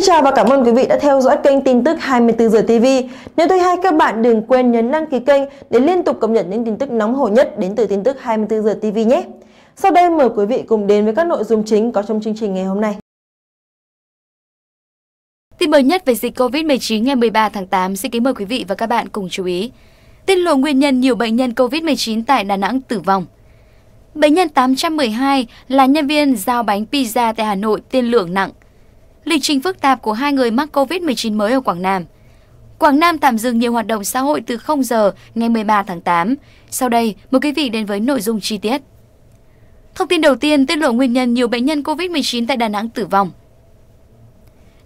Xin chào và cảm ơn quý vị đã theo dõi kênh tin tức 24 giờ TV. Nếu thấy hay các bạn đừng quên nhấn đăng ký kênh để liên tục cập nhật những tin tức nóng hổi nhất đến từ tin tức 24 giờ TV nhé. Sau đây mời quý vị cùng đến với các nội dung chính có trong chương trình ngày hôm nay. Tin mới nhất về dịch COVID-19 ngày 13 tháng 8 xin kính mời quý vị và các bạn cùng chú ý. Tin lộ nguyên nhân nhiều bệnh nhân COVID-19 tại Đà Nẵng tử vong. Bệnh nhân 812 là nhân viên giao bánh pizza tại Hà Nội tiên lượng nặng lịch trình phức tạp của hai người mắc COVID-19 mới ở Quảng Nam. Quảng Nam tạm dừng nhiều hoạt động xã hội từ 0 giờ ngày 13 tháng 8. Sau đây, mời quý vị đến với nội dung chi tiết. Thông tin đầu tiên tiết lộ nguyên nhân nhiều bệnh nhân COVID-19 tại Đà Nẵng tử vong.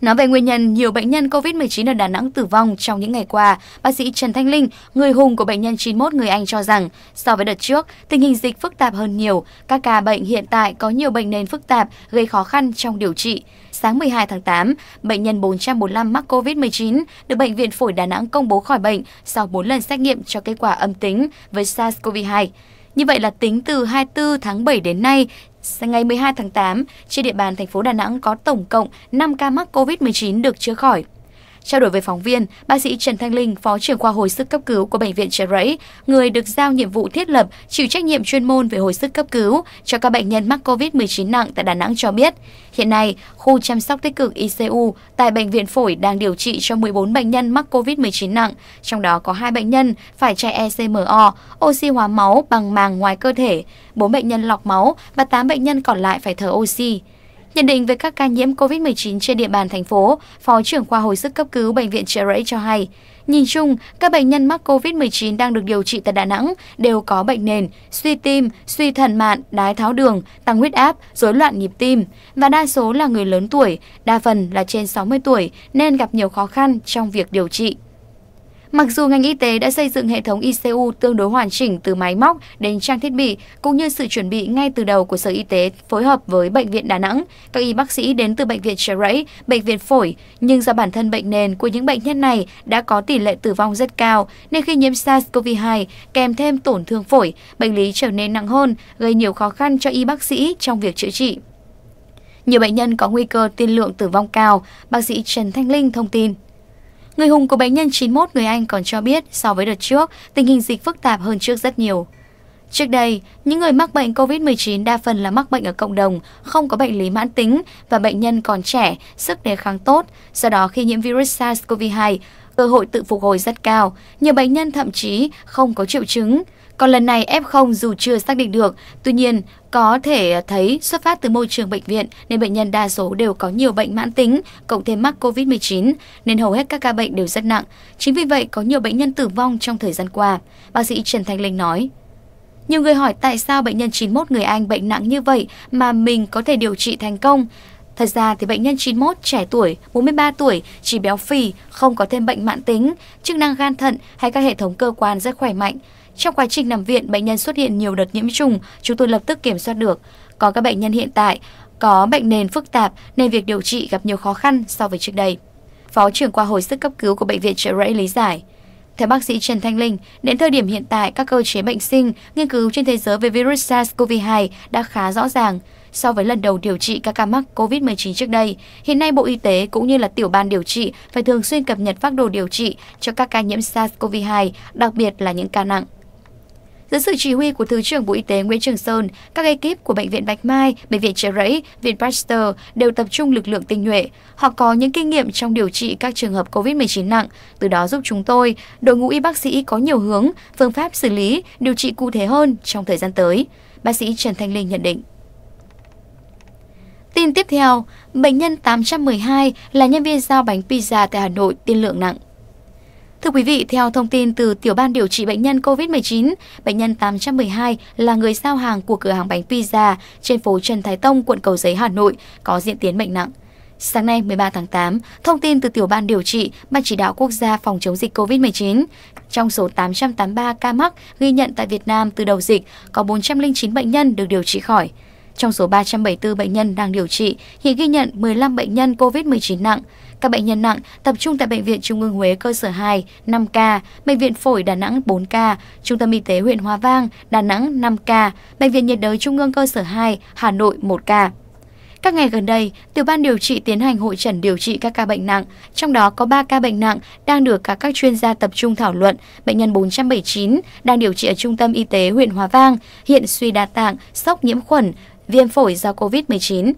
Nói về nguyên nhân nhiều bệnh nhân COVID-19 ở Đà Nẵng tử vong trong những ngày qua, bác sĩ Trần Thanh Linh, người hùng của bệnh nhân 91 người Anh cho rằng, so với đợt trước, tình hình dịch phức tạp hơn nhiều, các ca bệnh hiện tại có nhiều bệnh nền phức tạp gây khó khăn trong điều trị sáng 12 tháng 8, bệnh nhân 445 mắc COVID-19 được Bệnh viện Phổi Đà Nẵng công bố khỏi bệnh sau 4 lần xét nghiệm cho kết quả âm tính với SARS-CoV-2. Như vậy là tính từ 24 tháng 7 đến nay, ngày 12 tháng 8, trên địa bàn thành phố Đà Nẵng có tổng cộng 5 ca mắc COVID-19 được chữa khỏi. Trao đổi với phóng viên, bác sĩ Trần Thanh Linh, phó trưởng khoa hồi sức cấp cứu của bệnh viện Chợ Rẫy, người được giao nhiệm vụ thiết lập chịu trách nhiệm chuyên môn về hồi sức cấp cứu cho các bệnh nhân mắc COVID-19 nặng tại Đà Nẵng cho biết, hiện nay khu chăm sóc tích cực ICU tại bệnh viện phổi đang điều trị cho 14 bệnh nhân mắc COVID-19 nặng, trong đó có hai bệnh nhân phải chạy ECMO, oxy hóa máu bằng màng ngoài cơ thể, bốn bệnh nhân lọc máu và 8 bệnh nhân còn lại phải thở oxy. Nhận định về các ca nhiễm COVID-19 trên địa bàn thành phố, Phó trưởng khoa hồi sức cấp cứu Bệnh viện Trợ Rẫy cho hay, nhìn chung, các bệnh nhân mắc COVID-19 đang được điều trị tại Đà Nẵng đều có bệnh nền, suy tim, suy thận mạn, đái tháo đường, tăng huyết áp, rối loạn nhịp tim và đa số là người lớn tuổi, đa phần là trên 60 tuổi nên gặp nhiều khó khăn trong việc điều trị. Mặc dù ngành y tế đã xây dựng hệ thống ICU tương đối hoàn chỉnh từ máy móc đến trang thiết bị, cũng như sự chuẩn bị ngay từ đầu của Sở Y tế phối hợp với Bệnh viện Đà Nẵng, các y bác sĩ đến từ Bệnh viện Trợ Rẫy, Bệnh viện Phổi, nhưng do bản thân bệnh nền của những bệnh nhân này đã có tỷ lệ tử vong rất cao, nên khi nhiễm SARS-CoV-2 kèm thêm tổn thương phổi, bệnh lý trở nên nặng hơn, gây nhiều khó khăn cho y bác sĩ trong việc chữa trị. Nhiều bệnh nhân có nguy cơ tiên lượng tử vong cao, bác sĩ Trần Thanh Linh thông tin. Người hùng của bệnh nhân 91 người Anh còn cho biết so với đợt trước, tình hình dịch phức tạp hơn trước rất nhiều. Trước đây, những người mắc bệnh COVID-19 đa phần là mắc bệnh ở cộng đồng, không có bệnh lý mãn tính và bệnh nhân còn trẻ, sức đề kháng tốt. Do đó, khi nhiễm virus SARS-CoV-2, cơ hội tự phục hồi rất cao, nhiều bệnh nhân thậm chí không có triệu chứng. Còn lần này F0 dù chưa xác định được, tuy nhiên có thể thấy xuất phát từ môi trường bệnh viện nên bệnh nhân đa số đều có nhiều bệnh mãn tính, cộng thêm mắc COVID-19 nên hầu hết các ca bệnh đều rất nặng. Chính vì vậy có nhiều bệnh nhân tử vong trong thời gian qua, bác sĩ Trần Thanh Linh nói. Nhiều người hỏi tại sao bệnh nhân 91 người Anh bệnh nặng như vậy mà mình có thể điều trị thành công. Thật ra thì bệnh nhân 91 trẻ tuổi, 43 tuổi, chỉ béo phì, không có thêm bệnh mãn tính, chức năng gan thận hay các hệ thống cơ quan rất khỏe mạnh. Trong quá trình nằm viện, bệnh nhân xuất hiện nhiều đợt nhiễm trùng, chúng tôi lập tức kiểm soát được. Có các bệnh nhân hiện tại có bệnh nền phức tạp nên việc điều trị gặp nhiều khó khăn so với trước đây. Phó trưởng khoa hồi sức cấp cứu của bệnh viện Trợ Rẫy lý giải. Theo bác sĩ Trần Thanh Linh, đến thời điểm hiện tại, các cơ chế bệnh sinh, nghiên cứu trên thế giới về virus SARS-CoV-2 đã khá rõ ràng. So với lần đầu điều trị các ca mắc COVID-19 trước đây, hiện nay Bộ Y tế cũng như là tiểu ban điều trị phải thường xuyên cập nhật phác đồ điều trị cho các ca nhiễm SARS-CoV-2, đặc biệt là những ca nặng. Dưới sự chỉ huy của Thứ trưởng Bộ Y tế Nguyễn Trường Sơn, các ekip của Bệnh viện Bạch Mai, Bệnh viện Trợ Rẫy, Viện Pasteur đều tập trung lực lượng tinh nhuệ. Họ có những kinh nghiệm trong điều trị các trường hợp COVID-19 nặng, từ đó giúp chúng tôi, đội ngũ y bác sĩ có nhiều hướng, phương pháp xử lý, điều trị cụ thể hơn trong thời gian tới. Bác sĩ Trần Thanh Linh nhận định. Tin tiếp theo, bệnh nhân 812 là nhân viên giao bánh pizza tại Hà Nội tiên lượng nặng. Thưa quý vị, theo thông tin từ Tiểu ban điều trị bệnh nhân COVID-19, bệnh nhân 812 là người giao hàng của cửa hàng bánh pizza trên phố Trần Thái Tông, quận Cầu Giấy, Hà Nội, có diễn tiến bệnh nặng. Sáng nay 13 tháng 8, thông tin từ Tiểu ban điều trị Ban chỉ đạo quốc gia phòng chống dịch COVID-19. Trong số 883 ca mắc ghi nhận tại Việt Nam từ đầu dịch, có 409 bệnh nhân được điều trị khỏi. Trong số 374 bệnh nhân đang điều trị, hiện ghi nhận 15 bệnh nhân COVID-19 nặng. Các bệnh nhân nặng tập trung tại Bệnh viện Trung ương Huế cơ sở 2, 5 ca, Bệnh viện Phổi Đà Nẵng 4 ca, Trung tâm Y tế huyện Hòa Vang, Đà Nẵng 5 ca, Bệnh viện nhiệt đới Trung ương cơ sở 2, Hà Nội 1 ca. Các ngày gần đây, tiểu ban điều trị tiến hành hội trần điều trị các ca bệnh nặng, trong đó có 3 ca bệnh nặng đang được cả các chuyên gia tập trung thảo luận. Bệnh nhân 479 đang điều trị ở Trung tâm Y tế huyện Hòa Vang, hiện suy đa tạng, sốc nhiễm khuẩn, viêm phổi do COVID-19.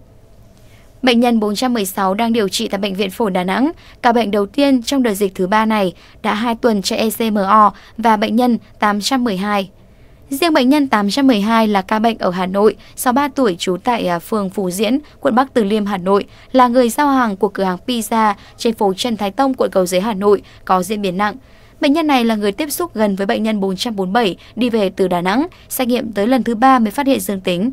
Bệnh nhân 416 đang điều trị tại Bệnh viện Phổi Đà Nẵng, ca bệnh đầu tiên trong đợt dịch thứ ba này đã 2 tuần chạy ECMO và bệnh nhân 812. Riêng bệnh nhân 812 là ca bệnh ở Hà Nội, 63 tuổi trú tại à, phường phù Diễn, quận Bắc Từ Liêm, Hà Nội, là người giao hàng của cửa hàng pizza trên phố Trần Thái Tông, quận Cầu Giấy, Hà Nội, có diễn biến nặng. Bệnh nhân này là người tiếp xúc gần với bệnh nhân 447 đi về từ Đà Nẵng, xét nghiệm tới lần thứ ba mới phát hiện dương tính.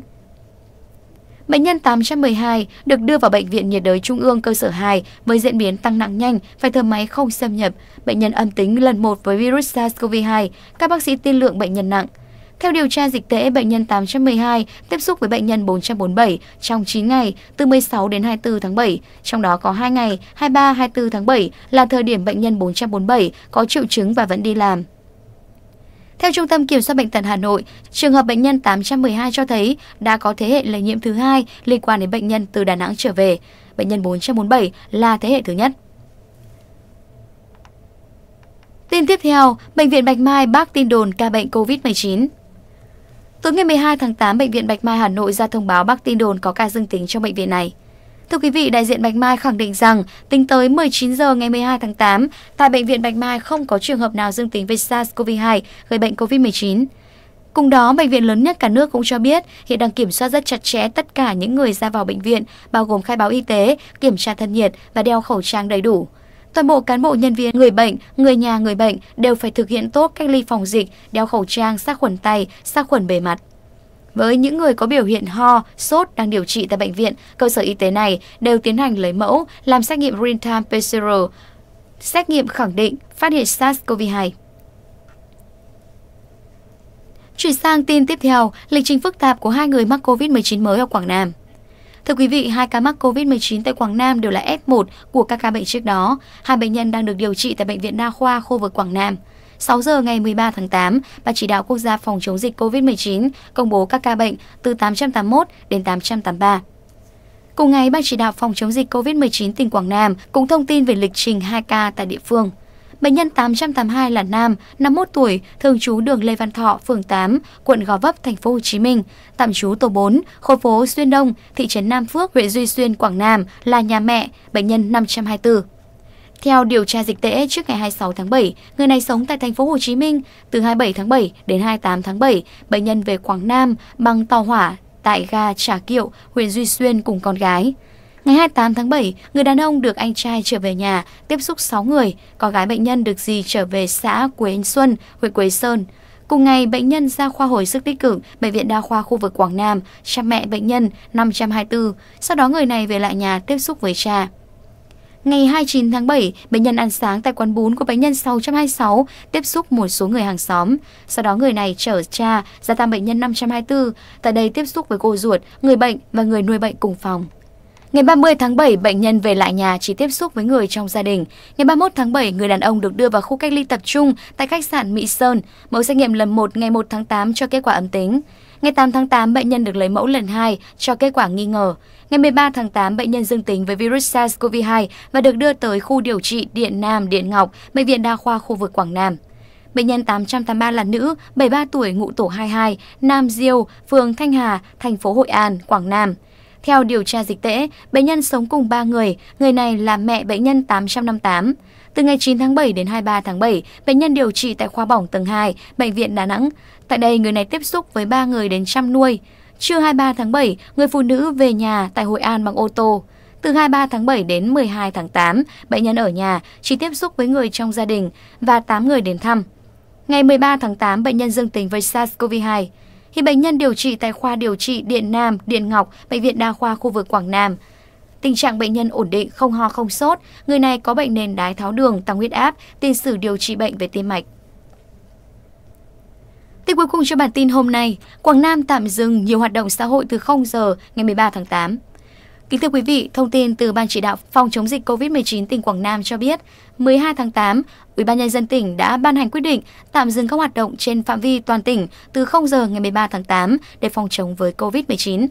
Bệnh nhân 812 được đưa vào Bệnh viện nhiệt đới Trung ương cơ sở 2 với diễn biến tăng nặng nhanh, phải thở máy không xâm nhập. Bệnh nhân âm tính lần một với virus SARS-CoV-2, các bác sĩ tin lượng bệnh nhân nặng. Theo điều tra dịch tễ, bệnh nhân 812 tiếp xúc với bệnh nhân 447 trong 9 ngày, từ 16 đến 24 tháng 7, trong đó có 2 ngày, 23, 24 tháng 7 là thời điểm bệnh nhân 447 có triệu chứng và vẫn đi làm. Theo Trung tâm Kiểm soát Bệnh tật Hà Nội, trường hợp bệnh nhân 812 cho thấy đã có thế hệ lây nhiễm thứ hai liên quan đến bệnh nhân từ Đà Nẵng trở về. Bệnh nhân 447 là thế hệ thứ nhất. Tin tiếp theo, Bệnh viện Bạch Mai bác tin đồn ca bệnh COVID-19. Tối ngày 12 tháng 8, Bệnh viện Bạch Mai Hà Nội ra thông báo bác tin đồn có ca dương tính trong bệnh viện này. Thưa quý vị, đại diện Bạch Mai khẳng định rằng tính tới 19 giờ ngày 12 tháng 8, tại bệnh viện Bạch Mai không có trường hợp nào dương tính với SARS-CoV-2 gây bệnh COVID-19. Cùng đó, bệnh viện lớn nhất cả nước cũng cho biết hiện đang kiểm soát rất chặt chẽ tất cả những người ra vào bệnh viện, bao gồm khai báo y tế, kiểm tra thân nhiệt và đeo khẩu trang đầy đủ. Toàn bộ cán bộ nhân viên, người bệnh, người nhà người bệnh đều phải thực hiện tốt cách ly phòng dịch, đeo khẩu trang, sát khuẩn tay, sát khuẩn bề mặt. Với những người có biểu hiện ho, sốt đang điều trị tại bệnh viện, cơ sở y tế này đều tiến hành lấy mẫu, làm xét nghiệm real-time PCR, xét nghiệm khẳng định phát hiện SARS-CoV-2. Chuyển sang tin tiếp theo, lịch trình phức tạp của hai người mắc COVID-19 mới ở Quảng Nam. Thưa quý vị, hai ca mắc COVID-19 tại Quảng Nam đều là F1 của các ca bệnh trước đó. Hai bệnh nhân đang được điều trị tại Bệnh viện Đa khoa khu vực Quảng Nam. 6 giờ ngày 13 tháng 8, Ban chỉ đạo quốc gia phòng chống dịch COVID-19 công bố các ca bệnh từ 881 đến 883. Cùng ngày, Ban chỉ đạo phòng chống dịch COVID-19 tỉnh Quảng Nam cũng thông tin về lịch trình 2 ca tại địa phương. Bệnh nhân 882 là nam, 51 tuổi, thường trú đường Lê Văn Thọ, phường 8, quận Gò Vấp, thành phố Hồ Chí Minh, tạm trú tổ 4, khu phố Xuyên Đông, thị trấn Nam Phước, huyện Duy Xuyên, Quảng Nam là nhà mẹ, bệnh nhân 524. Theo điều tra dịch tễ, trước ngày 26 tháng 7, người này sống tại thành phố Hồ Chí Minh. Từ 27 tháng 7 đến 28 tháng 7, bệnh nhân về Quảng Nam bằng tàu hỏa tại ga Trà Kiệu, huyện Duy Xuyên cùng con gái. Ngày 28 tháng 7, người đàn ông được anh trai trở về nhà, tiếp xúc 6 người, có gái bệnh nhân được di trở về xã Quế Anh Xuân, huyện Quế Sơn. Cùng ngày, bệnh nhân ra khoa hồi sức tích cực, Bệnh viện Đa khoa khu vực Quảng Nam, cha mẹ bệnh nhân 524. Sau đó người này về lại nhà tiếp xúc với cha. Ngày 29 tháng 7, bệnh nhân ăn sáng tại quán bún của bệnh nhân 626 tiếp xúc một số người hàng xóm. Sau đó người này chở cha ra thăm bệnh nhân 524, tại đây tiếp xúc với cô ruột, người bệnh và người nuôi bệnh cùng phòng. Ngày 30 tháng 7, bệnh nhân về lại nhà chỉ tiếp xúc với người trong gia đình. Ngày 31 tháng 7, người đàn ông được đưa vào khu cách ly tập trung tại khách sạn Mỹ Sơn. Mẫu xét nghiệm lần 1 ngày 1 tháng 8 cho kết quả âm tính. Ngày 8 tháng 8, bệnh nhân được lấy mẫu lần 2 cho kết quả nghi ngờ. Ngày 13 tháng 8, bệnh nhân dương tính với virus SARS-CoV-2 và được đưa tới khu điều trị Điện Nam, Điện Ngọc, Bệnh viện Đa khoa khu vực Quảng Nam. Bệnh nhân 883 là nữ, 73 tuổi, ngụ tổ 22, Nam Diêu, phường Thanh Hà, thành phố Hội An, Quảng Nam. Theo điều tra dịch tễ, bệnh nhân sống cùng 3 người, người này là mẹ bệnh nhân 858. Từ ngày 9 tháng 7 đến 23 tháng 7, bệnh nhân điều trị tại khoa bỏng tầng 2, Bệnh viện Đà Nẵng. Tại đây, người này tiếp xúc với 3 người đến chăm nuôi. Trưa 23 tháng 7, người phụ nữ về nhà tại Hội An bằng ô tô. Từ 23 tháng 7 đến 12 tháng 8, bệnh nhân ở nhà, chỉ tiếp xúc với người trong gia đình và 8 người đến thăm. Ngày 13 tháng 8, bệnh nhân dương tính với SARS-CoV-2. Hiện bệnh nhân điều trị tại khoa điều trị Điện Nam, Điện Ngọc, Bệnh viện Đa khoa khu vực Quảng Nam. Tình trạng bệnh nhân ổn định, không ho không sốt, người này có bệnh nền đái tháo đường, tăng huyết áp, tiền sử điều trị bệnh về tim mạch. Tiếp cuối cùng cho bản tin hôm nay, Quảng Nam tạm dừng nhiều hoạt động xã hội từ 0 giờ ngày 13 tháng 8. Kính thưa quý vị, thông tin từ Ban chỉ đạo phòng chống dịch COVID-19 tỉnh Quảng Nam cho biết, 12 tháng 8, Ủy ban nhân dân tỉnh đã ban hành quyết định tạm dừng các hoạt động trên phạm vi toàn tỉnh từ 0 giờ ngày 13 tháng 8 để phòng chống với COVID-19.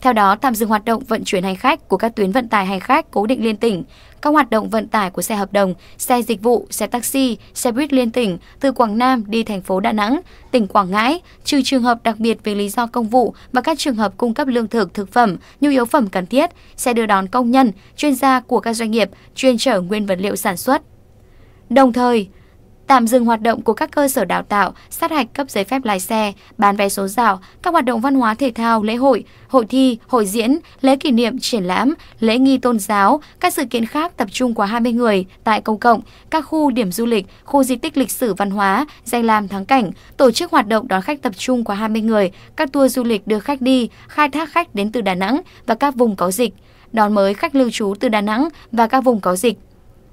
Theo đó, tạm dừng hoạt động vận chuyển hành khách của các tuyến vận tải hành khách cố định liên tỉnh, các hoạt động vận tải của xe hợp đồng, xe dịch vụ, xe taxi, xe buýt liên tỉnh từ Quảng Nam đi thành phố Đà Nẵng, tỉnh Quảng Ngãi, trừ trường hợp đặc biệt về lý do công vụ và các trường hợp cung cấp lương thực, thực phẩm, nhu yếu phẩm cần thiết, xe đưa đón công nhân, chuyên gia của các doanh nghiệp, chuyên chở nguyên vật liệu sản xuất. Đồng thời, tạm dừng hoạt động của các cơ sở đào tạo, sát hạch cấp giấy phép lái xe, bán vé số dạo, các hoạt động văn hóa thể thao, lễ hội, hội thi, hội diễn, lễ kỷ niệm, triển lãm, lễ nghi tôn giáo, các sự kiện khác tập trung quá 20 người tại công cộng, các khu điểm du lịch, khu di tích lịch sử văn hóa, danh lam thắng cảnh, tổ chức hoạt động đón khách tập trung quá 20 người, các tour du lịch đưa khách đi, khai thác khách đến từ Đà Nẵng và các vùng có dịch, đón mới khách lưu trú từ Đà Nẵng và các vùng có dịch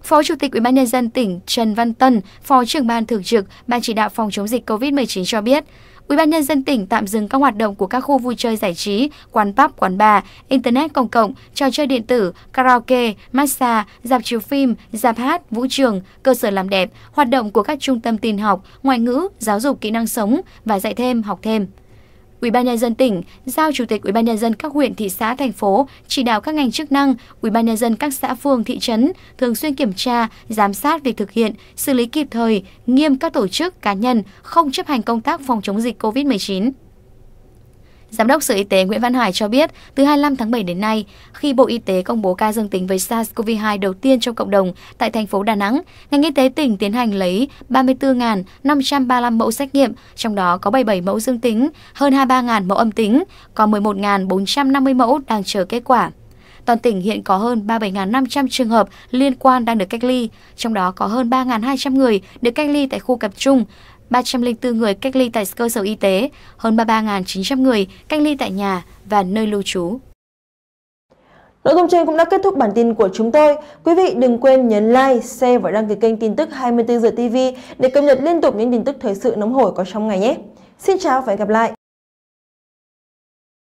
Phó Chủ tịch UBND tỉnh Trần Văn Tân, Phó trưởng ban thường trực Ban chỉ đạo phòng chống dịch COVID-19 cho biết, UBND tỉnh tạm dừng các hoạt động của các khu vui chơi giải trí, quán pub, quán bar, internet công cộng, trò chơi điện tử, karaoke, massage, dạp chiếu phim, dạp hát, vũ trường, cơ sở làm đẹp, hoạt động của các trung tâm tin học, ngoại ngữ, giáo dục kỹ năng sống và dạy thêm, học thêm ban nhân dân tỉnh giao Chủ tịch Ủy ban nhân dân các huyện, thị xã, thành phố chỉ đạo các ngành chức năng, Ủy ban nhân dân các xã phường, thị trấn thường xuyên kiểm tra, giám sát việc thực hiện, xử lý kịp thời, nghiêm các tổ chức, cá nhân không chấp hành công tác phòng chống dịch COVID-19. Giám đốc Sở Y tế Nguyễn Văn Hải cho biết, từ 25 tháng 7 đến nay, khi Bộ Y tế công bố ca dương tính với SARS-CoV-2 đầu tiên trong cộng đồng tại thành phố Đà Nẵng, ngành y tế tỉnh tiến hành lấy 34.535 mẫu xét nghiệm, trong đó có 77 mẫu dương tính, hơn 23.000 mẫu âm tính, còn 11.450 mẫu đang chờ kết quả. Toàn tỉnh hiện có hơn 37.500 trường hợp liên quan đang được cách ly, trong đó có hơn 3.200 người được cách ly tại khu tập trung, 304 người cách ly tại cơ sở y tế, hơn 33.900 người cách ly tại nhà và nơi lưu trú. Nội dung trên cũng đã kết thúc bản tin của chúng tôi. Quý vị đừng quên nhấn like, share và đăng ký kênh tin tức 24 giờ TV để cập nhật liên tục những tin tức thời sự nóng hổi có trong ngày nhé. Xin chào và hẹn gặp lại!